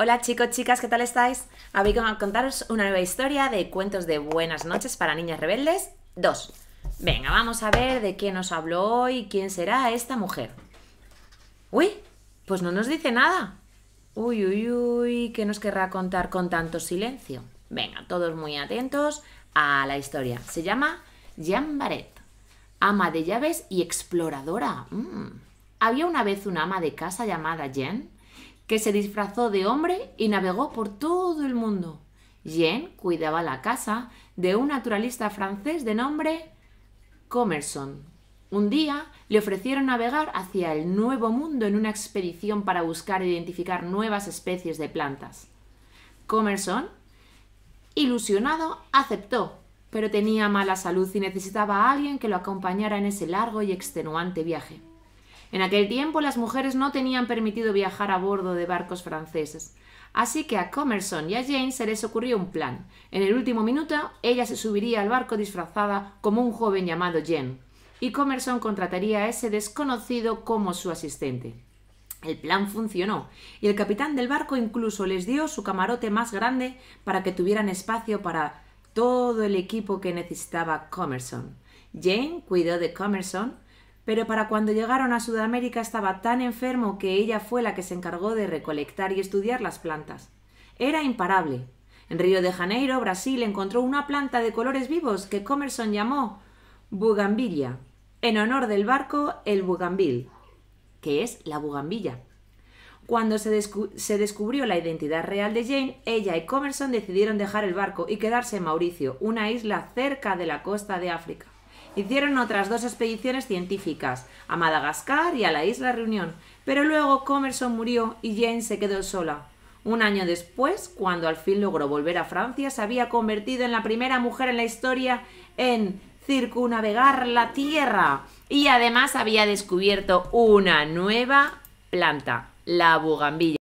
Hola chicos, chicas, ¿qué tal estáis? Hoy vamos a contaros una nueva historia de cuentos de buenas noches para niñas rebeldes 2. Venga, vamos a ver de qué nos habló hoy, quién será esta mujer. Uy, pues no nos dice nada. Uy, uy, uy, ¿qué nos querrá contar con tanto silencio? Venga, todos muy atentos a la historia. Se llama Jean Barret, ama de llaves y exploradora. Mm. Había una vez una ama de casa llamada Jean que se disfrazó de hombre y navegó por todo el mundo. Jean cuidaba la casa de un naturalista francés de nombre Comerson. Un día le ofrecieron navegar hacia el Nuevo Mundo en una expedición para buscar e identificar nuevas especies de plantas. Comerson, ilusionado, aceptó, pero tenía mala salud y necesitaba a alguien que lo acompañara en ese largo y extenuante viaje. En aquel tiempo las mujeres no tenían permitido viajar a bordo de barcos franceses. Así que a Comerson y a Jane se les ocurrió un plan. En el último minuto, ella se subiría al barco disfrazada como un joven llamado Jane. y Comerson contrataría a ese desconocido como su asistente. El plan funcionó, y el capitán del barco incluso les dio su camarote más grande para que tuvieran espacio para todo el equipo que necesitaba Comerson. Jane cuidó de Comerson, pero para cuando llegaron a Sudamérica estaba tan enfermo que ella fue la que se encargó de recolectar y estudiar las plantas. Era imparable. En Río de Janeiro, Brasil, encontró una planta de colores vivos que Comerson llamó bugambilla, en honor del barco el bugambil, que es la bugambilla. Cuando se, descubrió la identidad real de Jane, ella y Comerson decidieron dejar el barco y quedarse en Mauricio, una isla cerca de la costa de África. Hicieron otras dos expediciones científicas, a Madagascar y a la isla Reunión, pero luego Comerson murió y Jane se quedó sola. Un año después, cuando al fin logró volver a Francia, se había convertido en la primera mujer en la historia en circunnavegar la Tierra y además había descubierto una nueva planta, la bugambilla.